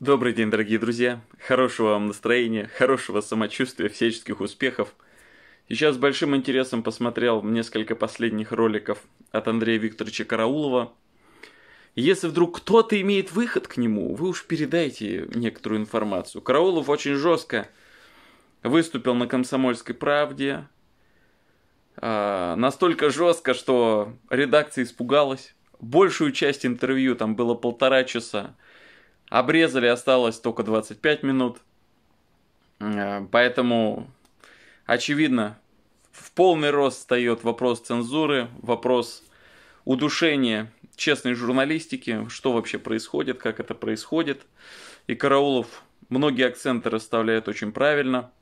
Добрый день, дорогие друзья. Хорошего вам настроения, хорошего самочувствия, всяческих успехов. Сейчас с большим интересом посмотрел несколько последних роликов от Андрея Викторовича Караулова. Если вдруг кто-то имеет выход к нему, вы уж передайте некоторую информацию. Караулов очень жестко выступил на «Комсомольской правде», а, настолько жестко, что редакция испугалась. Большую часть интервью, там было полтора часа, Обрезали, осталось только 25 минут. Э, поэтому, очевидно, в полный рост встает вопрос цензуры, вопрос удушения честной журналистики, что вообще происходит, как это происходит. И Караулов многие акценты расставляет очень правильно.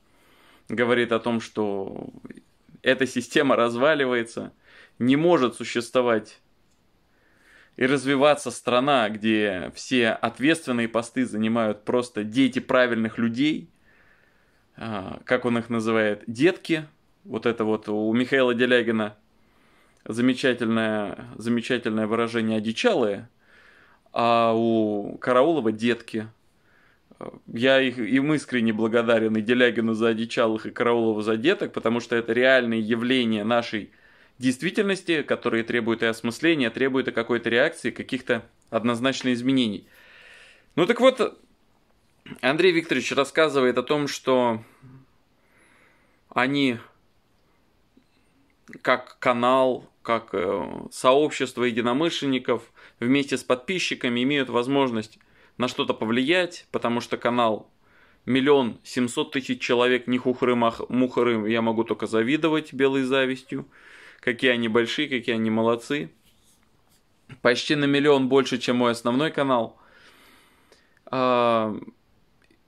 Говорит о том, что эта система разваливается, не может существовать и развиваться страна, где все ответственные посты занимают просто дети правильных людей, а, как он их называет, детки, вот это вот у Михаила Делягина замечательное, замечательное выражение одичалые, а у Караулова детки. Я их, им искренне благодарен и Делягину за одичалых, и Караулову за деток, потому что это реальные явления нашей действительности, которые требуют и осмысления, требуют и какой-то реакции, каких-то однозначных изменений. Ну так вот, Андрей Викторович рассказывает о том, что они как канал, как э, сообщество единомышленников вместе с подписчиками имеют возможность на что-то повлиять, потому что канал миллион семьсот тысяч человек, не хухры мухры, я могу только завидовать белой завистью какие они большие, какие они молодцы. Почти на миллион больше, чем мой основной канал. А,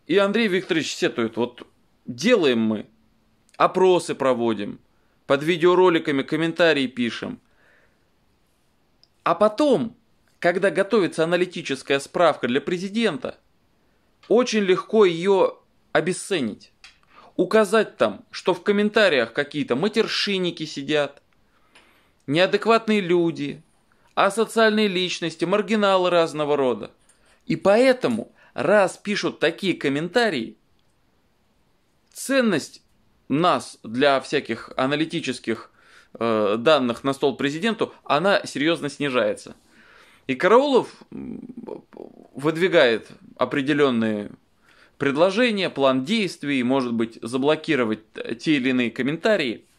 и Андрей Викторович сетует, вот делаем мы, опросы проводим, под видеороликами комментарии пишем. А потом, когда готовится аналитическая справка для президента, очень легко ее обесценить. Указать там, что в комментариях какие-то матершинники сидят, неадекватные люди, асоциальные личности, маргиналы разного рода. И поэтому, раз пишут такие комментарии, ценность нас для всяких аналитических э, данных на стол президенту, она серьезно снижается. И Караулов выдвигает определенные предложения, план действий, может быть, заблокировать те или иные комментарии.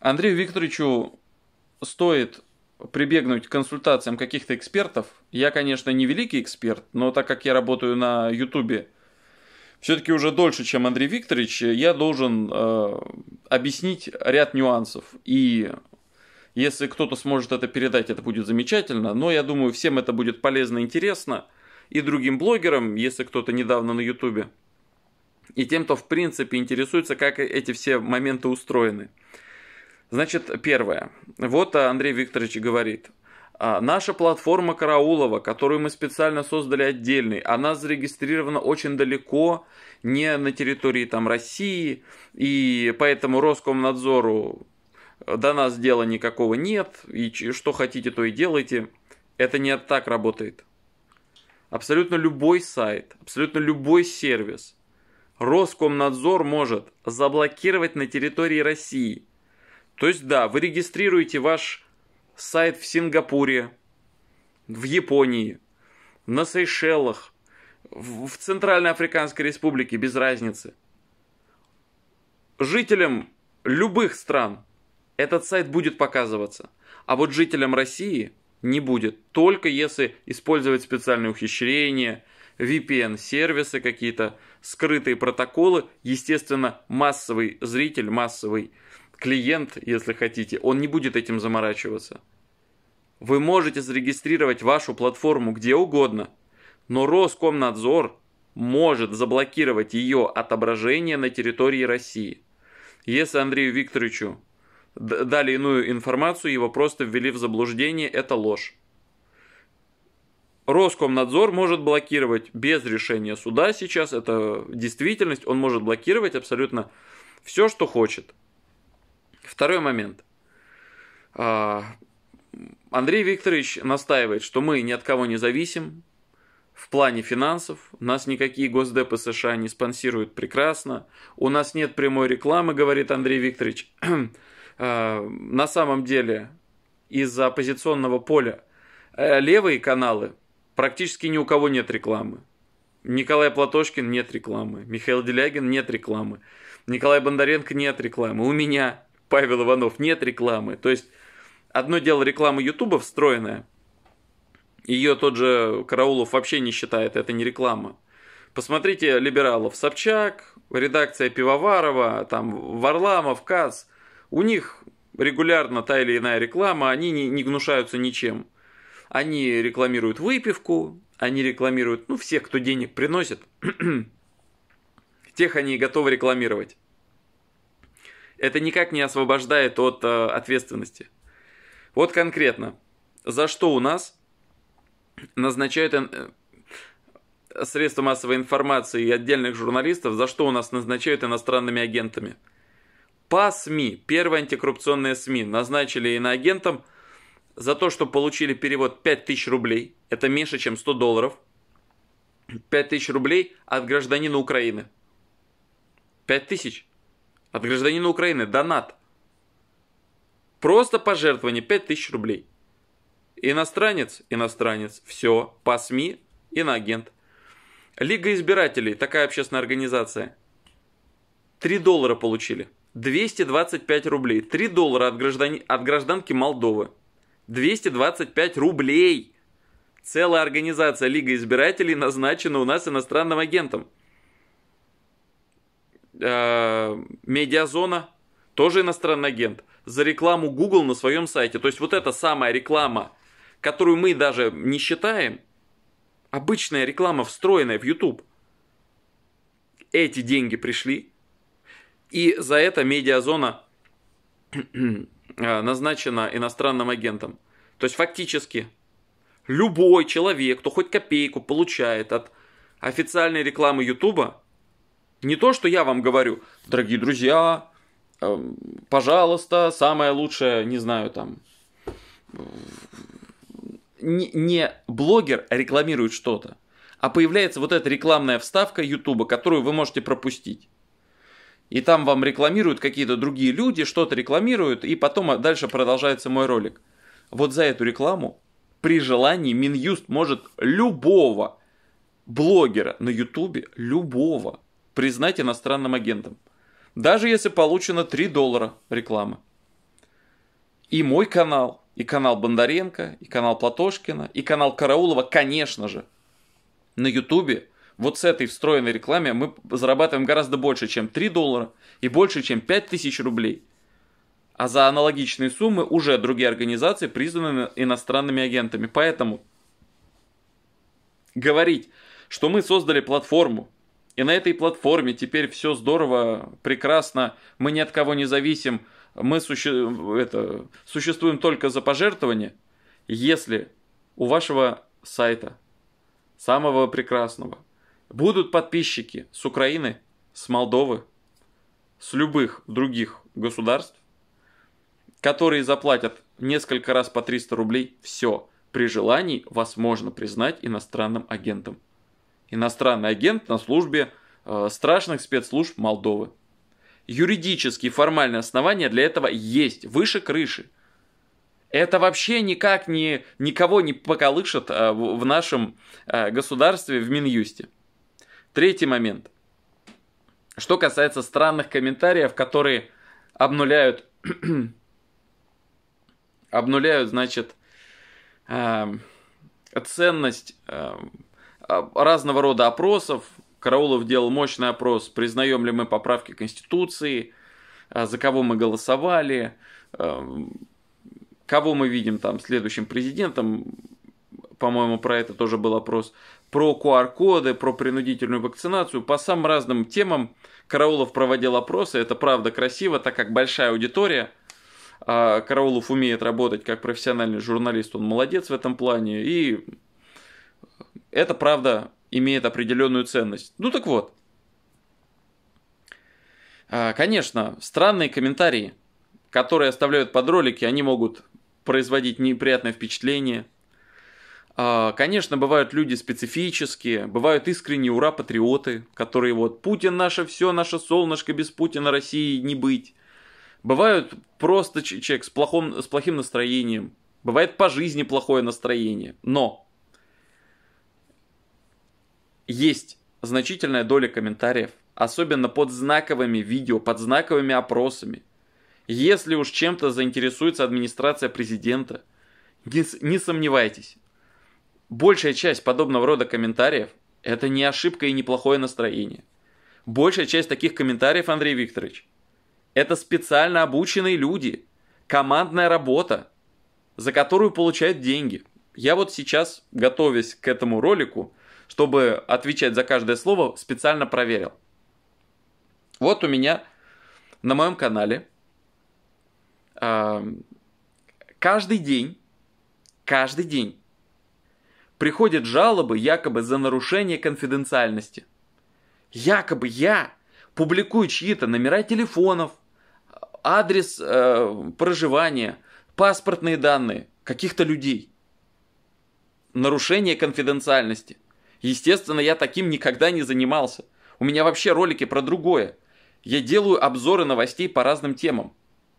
Андрею Викторовичу стоит прибегнуть к консультациям каких-то экспертов. Я, конечно, не великий эксперт, но так как я работаю на Ютубе все-таки уже дольше, чем Андрей Викторович, я должен э, объяснить ряд нюансов. И если кто-то сможет это передать, это будет замечательно. Но я думаю, всем это будет полезно и интересно. И другим блогерам, если кто-то недавно на Ютубе. И тем, кто в принципе интересуется, как эти все моменты устроены. Значит, первое. Вот Андрей Викторович говорит. А, Наша платформа Караулова, которую мы специально создали отдельной, она зарегистрирована очень далеко, не на территории там России, и поэтому Роскомнадзору э, до нас дела никакого нет, и что хотите, то и делайте. Это не так работает. Абсолютно любой сайт, абсолютно любой сервис Роскомнадзор может заблокировать на территории России – то есть, да, вы регистрируете ваш сайт в Сингапуре, в Японии, на Сейшелах, в Центральной Африканской Республике, без разницы. Жителям любых стран этот сайт будет показываться, а вот жителям России не будет, только если использовать специальные ухищрения, VPN-сервисы какие-то, скрытые протоколы, естественно, массовый зритель, массовый клиент, если хотите, он не будет этим заморачиваться. Вы можете зарегистрировать вашу платформу где угодно, но Роскомнадзор может заблокировать ее отображение на территории России. Если Андрею Викторовичу дали иную информацию, его просто ввели в заблуждение, это ложь. Роскомнадзор может блокировать без решения суда сейчас, это действительность, он может блокировать абсолютно все, что хочет. Второй момент. А, Андрей Викторович настаивает, что мы ни от кого не зависим в плане финансов, нас никакие госдепы США не спонсируют прекрасно, у нас нет прямой рекламы, говорит Андрей Викторович. А, на самом деле из-за оппозиционного поля э, левые каналы практически ни у кого нет рекламы. Николай Платошкин нет рекламы, Михаил Делягин нет рекламы, Николай Бондаренко нет рекламы, у меня Павел Иванов, нет рекламы. То есть, одно дело реклама Ютуба встроенная, ее тот же Караулов вообще не считает, это не реклама. Посмотрите либералов Собчак, редакция Пивоварова, там Варламов, Каз, У них регулярно та или иная реклама, они не, не гнушаются ничем. Они рекламируют выпивку, они рекламируют, ну, всех, кто денег приносит, тех они готовы рекламировать это никак не освобождает от э, ответственности. Вот конкретно, за что у нас назначают э, средства массовой информации и отдельных журналистов, за что у нас назначают иностранными агентами. По СМИ, первые антикоррупционные СМИ, назначили иноагентом за то, что получили перевод 5000 рублей, это меньше, чем 100 долларов, 5000 рублей от гражданина Украины. 5000? от гражданина Украины, донат. Просто пожертвование 5000 рублей. Иностранец, иностранец, все, по СМИ, иноагент. Лига избирателей, такая общественная организация. 3 доллара получили. 225 рублей. 3 доллара от, граждан... от гражданки Молдовы. 225 рублей! Целая организация Лига избирателей назначена у нас иностранным агентом. Э, медиазона, тоже иностранный агент, за рекламу Google на своем сайте. То есть вот эта самая реклама, которую мы даже не считаем, обычная реклама, встроенная в YouTube. Эти деньги пришли, и за это медиазона э, назначена иностранным агентом. То есть фактически любой человек, кто хоть копейку получает от официальной рекламы YouTube. Не то, что я вам говорю, дорогие друзья, эм, пожалуйста, самое лучшее, не знаю, там... Э, не, не блогер рекламирует что-то, а появляется вот эта рекламная вставка Ютуба, которую вы можете пропустить. И там вам рекламируют какие-то другие люди, что-то рекламируют, и потом а дальше продолжается мой ролик. Вот за эту рекламу при желании Минюст может любого блогера на Ютубе, любого, признать иностранным агентом. Даже если получено 3 доллара рекламы. И мой канал, и канал Бондаренко, и канал Платошкина, и канал Караулова, конечно же. На Ютубе вот с этой встроенной рекламе мы зарабатываем гораздо больше, чем 3 доллара и больше, чем 5000 рублей. А за аналогичные суммы уже другие организации признаны иностранными агентами. Поэтому говорить, что мы создали платформу, и на этой платформе теперь все здорово, прекрасно, мы ни от кого не зависим, мы суще... это... существуем только за пожертвования, если у вашего сайта, самого прекрасного, будут подписчики с Украины, с Молдовы, с любых других государств, которые заплатят несколько раз по 300 рублей, все, при желании вас можно признать иностранным агентом иностранный агент на службе э, страшных спецслужб Молдовы. Юридические формальные основания для этого есть, выше крыши. Это вообще никак не, никого не поколышет э, в, в нашем э, государстве, в Минюсте. Третий момент. Что касается странных комментариев, которые обнуляют, обнуляют, значит, э, ценность э, а, разного рода опросов. Караулов делал мощный опрос, признаем ли мы поправки Конституции, а, за кого мы голосовали, а, кого мы видим там следующим президентом, по-моему, про это тоже был опрос, про QR-коды, про принудительную вакцинацию. По самым разным темам Караулов проводил опросы. Это правда красиво, так как большая аудитория. Караулов умеет работать как профессиональный журналист, он молодец в этом плане. И это правда имеет определенную ценность. Ну так вот. А, конечно, странные комментарии, которые оставляют под ролики, они могут производить неприятное впечатление. А, конечно, бывают люди специфические, бывают искренние ура-патриоты, которые вот «Путин наше все, наше солнышко, без Путина России не быть». Бывают просто человек с, плохом, с плохим настроением, бывает по жизни плохое настроение. Но есть значительная доля комментариев, особенно под знаковыми видео, под знаковыми опросами. Если уж чем-то заинтересуется администрация президента, не, не сомневайтесь, большая часть подобного рода комментариев – это не ошибка и неплохое настроение. Большая часть таких комментариев, Андрей Викторович, это специально обученные люди, командная работа, за которую получают деньги. Я вот сейчас, готовясь к этому ролику, чтобы отвечать за каждое слово, специально проверил. Вот у меня на моем канале э, каждый день, каждый день приходят жалобы якобы за нарушение конфиденциальности. Якобы я публикую чьи-то номера телефонов, адрес э, проживания, паспортные данные каких-то людей. Нарушение конфиденциальности – Естественно, я таким никогда не занимался. У меня вообще ролики про другое. Я делаю обзоры новостей по разным темам.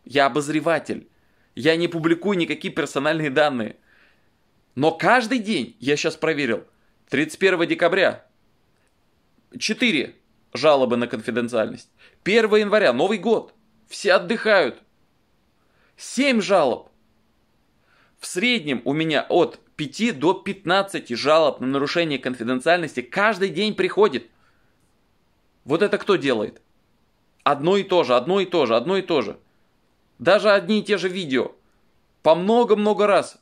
Я обозреватель. Я не публикую никакие персональные данные. Но каждый день, я сейчас проверил, 31 декабря 4 жалобы на конфиденциальность. 1 января, Новый год. Все отдыхают. 7 жалоб. В среднем у меня от 5 до 15 жалоб на нарушение конфиденциальности каждый день приходит. Вот это кто делает? Одно и то же, одно и то же, одно и то же. Даже одни и те же видео. По много-много раз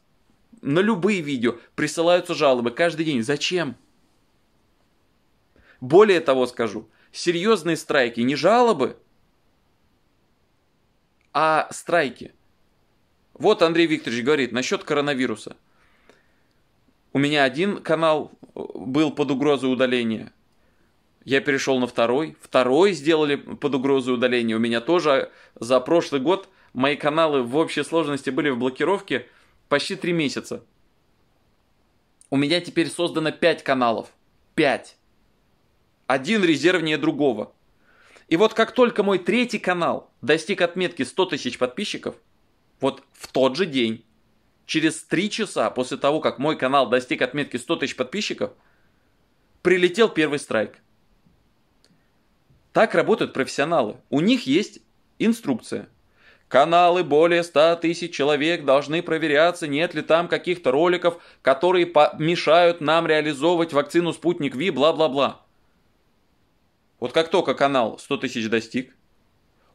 на любые видео присылаются жалобы каждый день. Зачем? Более того скажу, серьезные страйки не жалобы, а страйки. Вот Андрей Викторович говорит насчет коронавируса. У меня один канал э, был под угрозой удаления. Я перешел на второй. Второй сделали под угрозой удаления. У меня тоже за прошлый год мои каналы в общей сложности были в блокировке почти три месяца. У меня теперь создано пять каналов. Пять. Один резервнее другого. И вот как только мой третий канал достиг отметки 100 тысяч подписчиков, вот в тот же день через 3 часа после того, как мой канал достиг отметки 100 тысяч подписчиков, прилетел первый страйк. Так работают профессионалы. У них есть инструкция. Каналы более 100 тысяч человек должны проверяться, нет ли там каких-то роликов, которые мешают нам реализовывать вакцину «Спутник Ви», бла-бла-бла. Вот как только канал 100 тысяч достиг,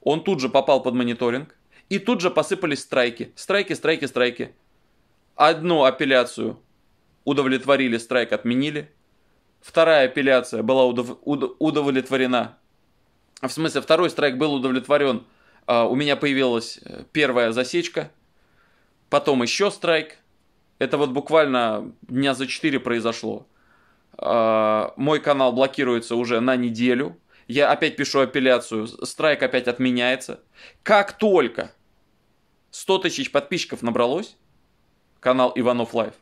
он тут же попал под мониторинг, и тут же посыпались страйки. Страйки, страйки, страйки. Одну апелляцию удовлетворили, страйк отменили. Вторая апелляция была удов... уд... удовлетворена. В смысле, второй страйк был удовлетворен. А, у меня появилась э, первая засечка. Потом еще страйк. Это вот буквально дня за 4 произошло. А, мой канал блокируется уже на неделю. Я опять пишу апелляцию. Страйк опять отменяется. Как только 100 тысяч подписчиков набралось, канал Иванов Лайф.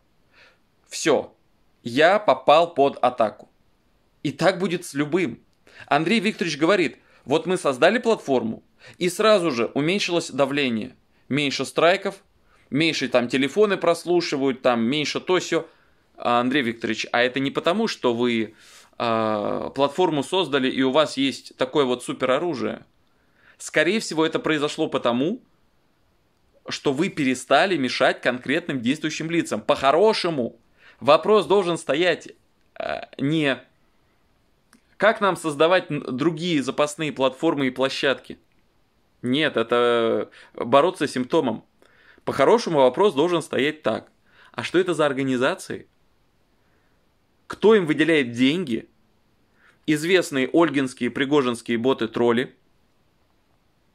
Все, я попал под атаку. И так будет с любым. Андрей Викторович говорит, вот мы создали платформу, и сразу же уменьшилось давление. Меньше страйков, меньше там телефоны прослушивают, там меньше то все. Андрей Викторович, а это не потому, что вы э, платформу создали и у вас есть такое вот супероружие. Скорее всего, это произошло потому, что вы перестали мешать конкретным действующим лицам. По-хорошему, вопрос должен стоять э, не как нам создавать другие запасные платформы и площадки. Нет, это бороться с симптомом. По-хорошему вопрос должен стоять так. А что это за организации? Кто им выделяет деньги? Известные ольгинские, пригожинские боты-тролли.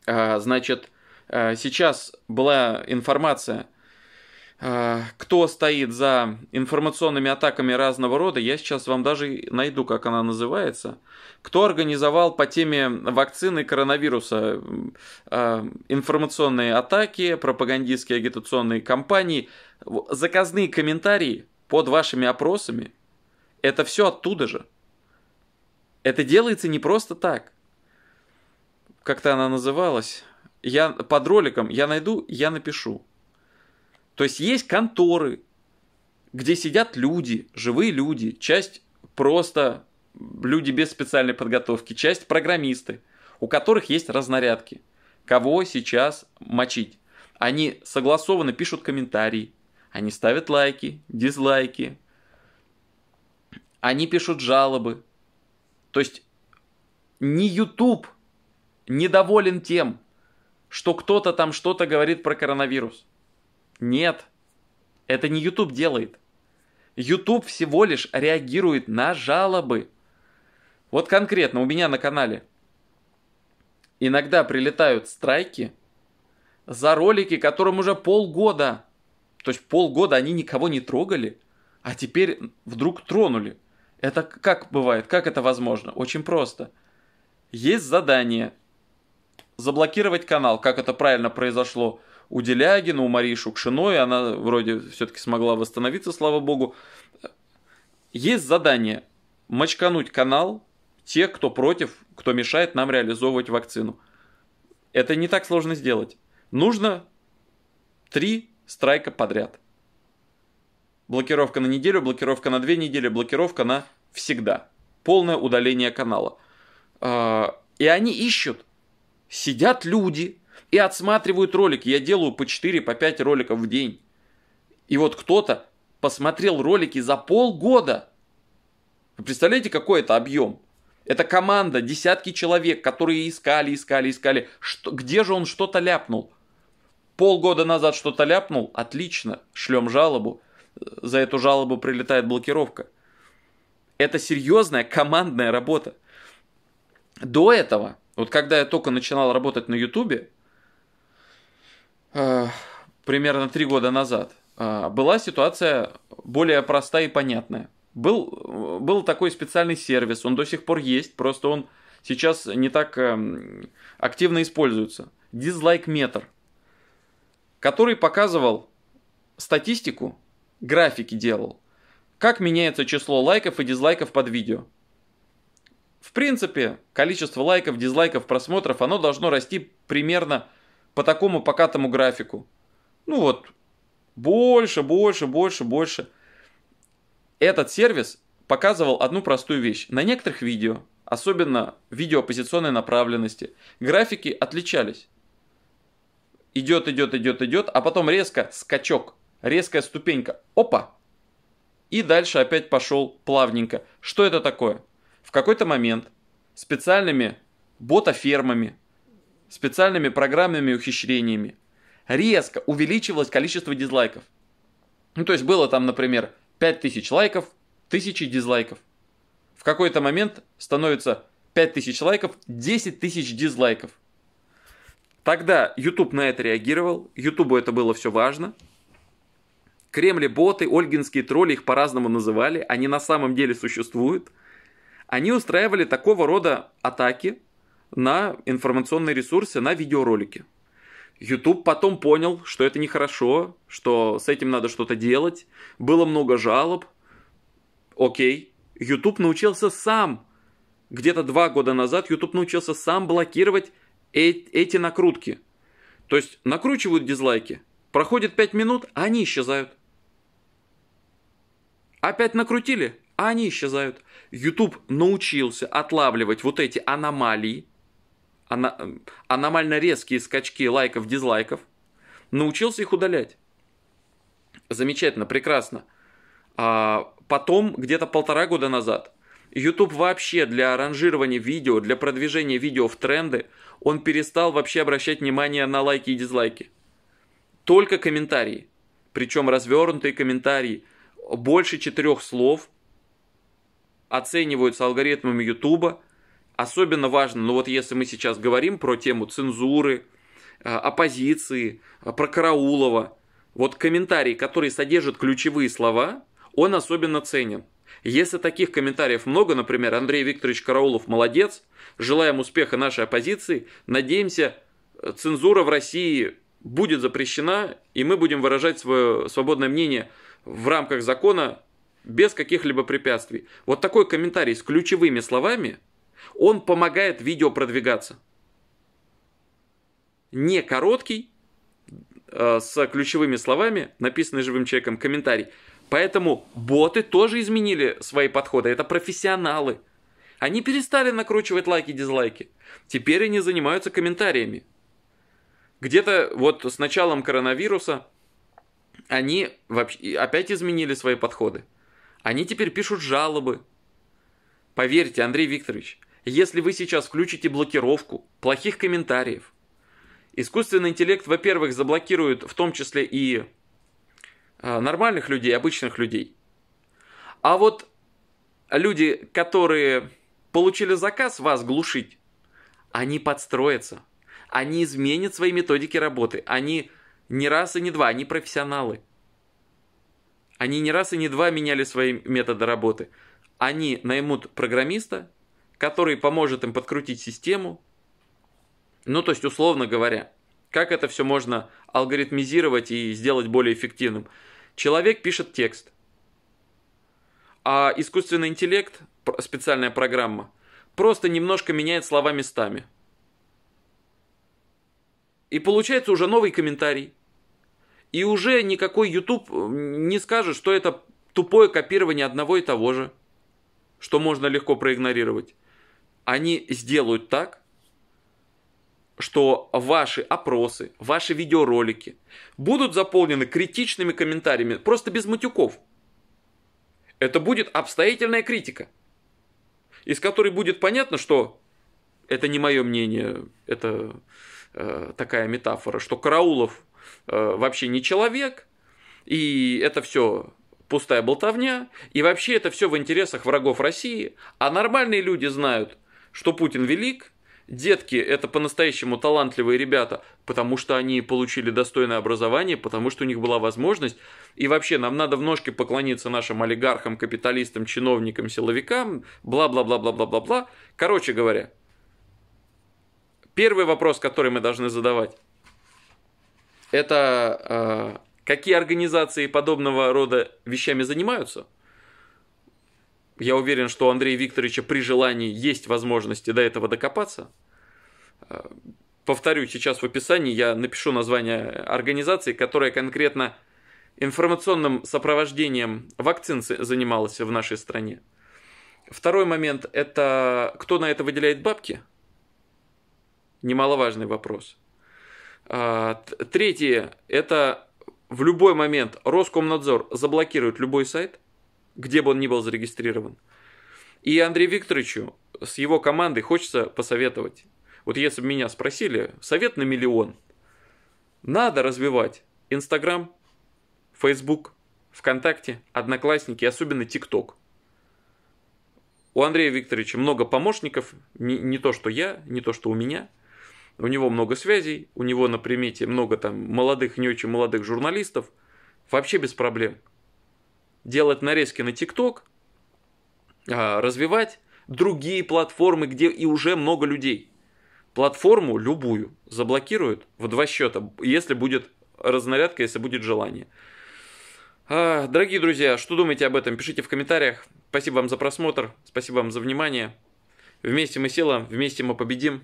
А, значит, Э, сейчас была информация, э, кто стоит за информационными атаками разного рода, я сейчас вам даже найду, как она называется. Кто организовал по теме вакцины коронавируса э, информационные атаки, пропагандистские агитационные кампании, заказные комментарии под вашими опросами, это все оттуда же. Это делается не просто так. Как-то она называлась я под роликом я найду, я напишу. То есть есть конторы, где сидят люди, живые люди, часть просто люди без специальной подготовки, часть программисты, у которых есть разнарядки. Кого сейчас мочить? Они согласованно пишут комментарии, они ставят лайки, дизлайки, они пишут жалобы. То есть ни YouTube недоволен тем, что кто-то там что-то говорит про коронавирус. Нет, это не YouTube делает. YouTube всего лишь реагирует на жалобы. Вот конкретно у меня на канале иногда прилетают страйки за ролики, которым уже полгода. То есть полгода они никого не трогали, а теперь вдруг тронули. Это как бывает? Как это возможно? Очень просто. Есть задание – заблокировать канал, как это правильно произошло у Делягина, у Марии Шукшиной, она вроде все-таки смогла восстановиться, слава богу. Есть задание мочкануть канал тех, кто против, кто мешает нам реализовывать вакцину. Это не так сложно сделать. Нужно три страйка подряд. Блокировка на неделю, блокировка на две недели, блокировка на всегда. Полное удаление канала. А, и они ищут сидят люди и отсматривают ролики. Я делаю по 4, по 5 роликов в день. И вот кто-то посмотрел ролики за полгода. Вы представляете, какой это объем? Это команда, десятки человек, которые искали, искали, искали. Что, где же он что-то ляпнул? Полгода назад что-то ляпнул? Отлично, шлем жалобу. За эту жалобу прилетает блокировка. Это серьезная командная работа. До этого, вот когда я только начинал работать на Ютубе, э, примерно три года назад, э, была ситуация более простая и понятная. Был, был такой специальный сервис, он до сих пор есть, просто он сейчас не так э, активно используется. дизлайк который показывал статистику, графики делал, как меняется число лайков и дизлайков под видео. В принципе, количество лайков, дизлайков, просмотров, оно должно расти примерно по такому покатому графику. Ну вот, больше, больше, больше, больше. Этот сервис показывал одну простую вещь. На некоторых видео, особенно видео оппозиционной направленности, графики отличались. Идет, идет, идет, идет, а потом резко скачок, резкая ступенька. Опа! И дальше опять пошел плавненько. Что это такое? в какой-то момент специальными ботофермами, специальными программными ухищрениями резко увеличивалось количество дизлайков. Ну, то есть было там, например, 5000 лайков, 1000 дизлайков. В какой-то момент становится 5000 лайков, 10 тысяч дизлайков. Тогда YouTube на это реагировал, YouTube это было все важно. Кремли-боты, ольгинские тролли, их по-разному называли, они на самом деле существуют – они устраивали такого рода атаки на информационные ресурсы, на видеоролики. YouTube потом понял, что это нехорошо, что с этим надо что-то делать. Было много жалоб. Окей. YouTube научился сам. Где-то два года назад YouTube научился сам блокировать э, эти накрутки. То есть накручивают дизлайки. Проходит пять минут, а они исчезают. Опять накрутили? а они исчезают. YouTube научился отлавливать вот эти аномалии, ана- аномально резкие скачки лайков, дизлайков, научился их удалять. Замечательно, прекрасно. А потом, где-то полтора года назад, YouTube вообще для ранжирования видео, для продвижения видео в тренды, он перестал вообще обращать внимание на лайки и дизлайки. Только комментарии. Причем развернутые комментарии. Больше четырех слов – оцениваются алгоритмами Ютуба. Особенно важно, ну вот если мы сейчас говорим про тему цензуры, э, оппозиции, э, про Караулова, вот комментарий, который содержит ключевые слова, он особенно ценен. Если таких комментариев много, например, Андрей Викторович Караулов молодец, желаем успеха нашей оппозиции, надеемся, э, цензура в России будет запрещена, и мы будем выражать свое свободное мнение в рамках закона без каких-либо препятствий. Вот такой комментарий с ключевыми словами, он помогает видео продвигаться. Не короткий, э, с ключевыми словами, написанный живым человеком комментарий. Поэтому боты тоже изменили свои подходы. Это профессионалы. Они перестали накручивать лайки и дизлайки. Теперь они занимаются комментариями. Где-то вот с началом коронавируса они вообще опять изменили свои подходы. Они теперь пишут жалобы. Поверьте, Андрей Викторович, если вы сейчас включите блокировку плохих комментариев, искусственный интеллект, во-первых, заблокирует в том числе и а, нормальных людей, обычных людей. А вот люди, которые получили заказ вас глушить, они подстроятся. Они изменят свои методики работы. Они не раз и не два, они профессионалы. Они не раз и не два меняли свои методы работы. Они наймут программиста, который поможет им подкрутить систему. Ну, то есть, условно говоря, как это все можно алгоритмизировать и сделать более эффективным? Человек пишет текст, а искусственный интеллект, специальная программа, просто немножко меняет слова местами. И получается уже новый комментарий – и уже никакой YouTube э, не скажет, что это тупое копирование одного и того же, что можно легко проигнорировать. Они сделают так, что ваши опросы, ваши видеоролики будут заполнены критичными комментариями, просто без матюков. Это будет обстоятельная критика, из которой будет понятно, что это не мое мнение, это э, такая метафора, что Караулов Э, вообще не человек, и это все пустая болтовня, и вообще это все в интересах врагов России, а нормальные люди знают, что Путин велик, детки – это по-настоящему талантливые ребята, потому что они получили достойное образование, потому что у них была возможность. И вообще, нам надо в ножке поклониться нашим олигархам, капиталистам, чиновникам, силовикам, бла-бла-бла-бла-бла-бла-бла. Короче говоря, первый вопрос, который мы должны задавать это э, какие организации подобного рода вещами занимаются. Я уверен, что у Андрея Викторовича при желании есть возможности до этого докопаться. Э, повторю, сейчас в описании я напишу название организации, которая конкретно информационным сопровождением вакцин занималась в нашей стране. Второй момент – это кто на это выделяет бабки? Немаловажный вопрос – а, третье, это в любой момент Роскомнадзор заблокирует любой сайт, где бы он ни был зарегистрирован. И Андрею Викторовичу с его командой хочется посоветовать. Вот если бы меня спросили, совет на миллион. Надо развивать Инстаграм, Фейсбук, ВКонтакте, Одноклассники, особенно ТикТок. У Андрея Викторовича много помощников, не, не то что я, не то что у меня – у него много связей, у него на примете много там молодых, не очень молодых журналистов, вообще без проблем. Делать нарезки на ТикТок, а, развивать другие платформы, где и уже много людей. Платформу любую заблокируют в два счета, если будет разнарядка, если будет желание. А, дорогие друзья, что думаете об этом? Пишите в комментариях. Спасибо вам за просмотр, спасибо вам за внимание. Вместе мы сила, вместе мы победим.